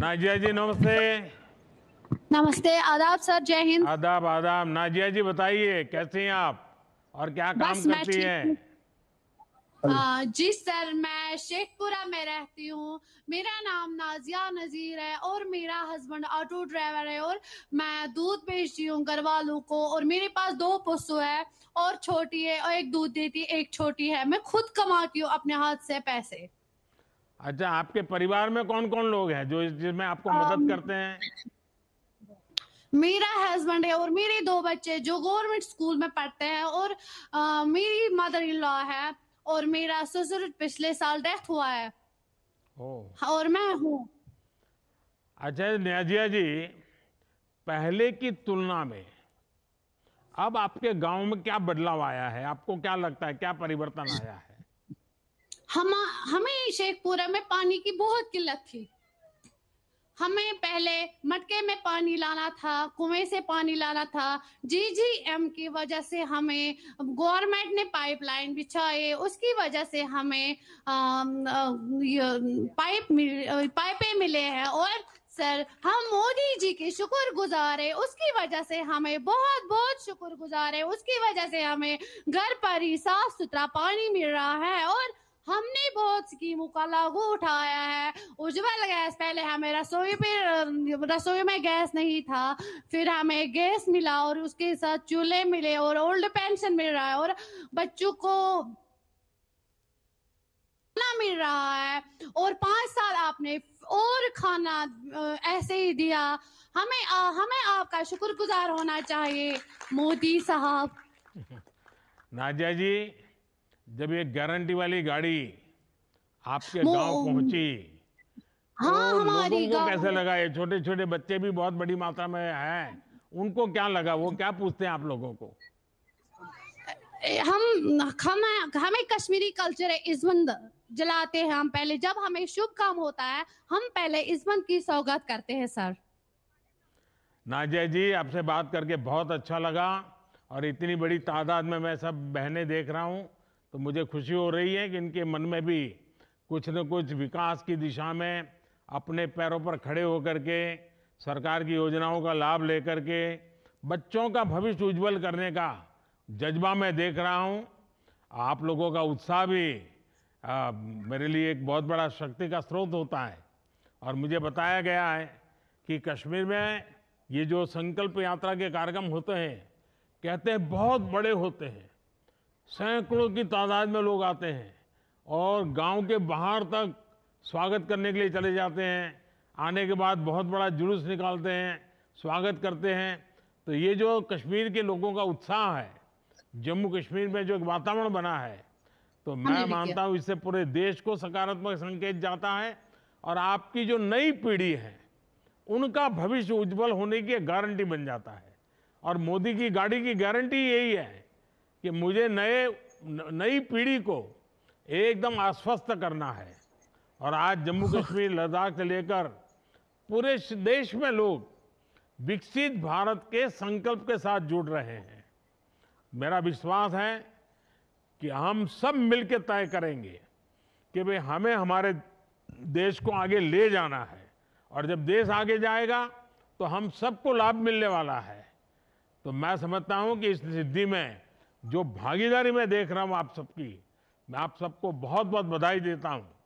नाजिया जी नमस्ते नमस्ते आदाब सर जय हिंद आदाब आदाब नाजिया जी बताइए कैसे हैं आप और क्या काम करती हैं जी सर मैं शेखपुरा में रहती हूँ मेरा नाम नाजिया नज़ीर है और मेरा हस्बैंड ऑटो ड्राइवर है और मैं दूध बेचती हूँ घर वालों को और मेरे पास दो पशु है और छोटी है और एक दूध देती है एक छोटी है मैं खुद कमाती हूँ अपने हाथ से पैसे अच्छा आपके परिवार में कौन कौन लोग हैं जो जिसमें आपको आ, मदद करते हैं मेरा हस्बैंड है और मेरे दो बच्चे जो गवर्नमेंट स्कूल में पढ़ते हैं और आ, मेरी मदर इन लॉ है और मेरा ससुर पिछले साल डेथ हुआ है ओ। हाँ, और मैं हूँ अच्छा न्याजिया जी पहले की तुलना में अब आपके गांव में क्या बदलाव आया है आपको क्या लगता है क्या परिवर्तन आया है हम हमें शेखपुरा में पानी की बहुत किल्लत थी हमें पहले मटके में पानी लाना था कुएं से पानी लाना था जी जी एम की वजह से हमें गवर्नमेंट ने पाइपलाइन बिछाए उसकी वजह से हमें पाइप मिल, पाइपें मिले हैं और सर हम मोदी जी के शुक्र गुजार है उसकी वजह से हमें बहुत बहुत शुक्र गुजार है उसकी वजह से हमें घर पर ही साफ सुथरा पानी मिल रहा है और हमने बहुत स्कीमों का लागू उठाया है उज्जवल गैस पहले हमें रसोई पे रसोई में गैस नहीं था फिर हमें गैस मिला और उसके साथ चूल्हे मिले और ओल्ड पेंशन मिल रहा है और बच्चों को खाना मिल रहा है और पांच साल आपने और खाना ऐसे ही दिया हमें आ, हमें आपका शुक्रगुजार होना चाहिए मोदी साहब नाजा जी जब ये गारंटी वाली गाड़ी आपके गांव पहुंची हाँ, तो हमारी लोगों को कैसे लगा ये छोटे छोटे बच्चे भी बहुत बड़ी मात्रा में हैं उनको क्या लगा वो क्या पूछते हैं आप लोगों को हम हम हमें कश्मीरी कल्चर है इज्मंद जलाते हैं हम पहले जब हमें शुभ काम होता है हम पहले इज्मंद की सौगात करते हैं सर नाजय जी आपसे बात करके बहुत अच्छा लगा और इतनी बड़ी तादाद में मैं सब बहने देख रहा हूँ तो मुझे खुशी हो रही है कि इनके मन में भी कुछ न कुछ विकास की दिशा में अपने पैरों पर खड़े होकर के सरकार की योजनाओं का लाभ लेकर के बच्चों का भविष्य उज्जवल करने का जज्बा मैं देख रहा हूँ आप लोगों का उत्साह भी आ, मेरे लिए एक बहुत बड़ा शक्ति का स्रोत होता है और मुझे बताया गया है कि कश्मीर में ये जो संकल्प यात्रा के कार्यक्रम होते हैं कहते हैं बहुत बड़े होते हैं सैकड़ों की तादाद में लोग आते हैं और गांव के बाहर तक स्वागत करने के लिए चले जाते हैं आने के बाद बहुत बड़ा जुलूस निकालते हैं स्वागत करते हैं तो ये जो कश्मीर के लोगों का उत्साह है जम्मू कश्मीर में जो एक वातावरण बना है तो हाँ मैं मानता हूँ इससे पूरे देश को सकारात्मक संकेत जाता है और आपकी जो नई पीढ़ी है उनका भविष्य उज्जवल होने की गारंटी बन जाता है और मोदी की गाड़ी की गारंटी यही है कि मुझे नए नई पीढ़ी को एकदम आश्वस्त करना है और आज जम्मू कश्मीर लद्दाख से लेकर पूरे देश में लोग विकसित भारत के संकल्प के साथ जुड़ रहे हैं मेरा विश्वास है कि हम सब मिलकर तय करेंगे कि भाई हमें हमारे देश को आगे ले जाना है और जब देश आगे जाएगा तो हम सबको लाभ मिलने वाला है तो मैं समझता हूं कि इस सिद्धि में जो भागीदारी मैं देख रहा हूं आप सबकी मैं आप सबको बहुत बहुत बधाई देता हूं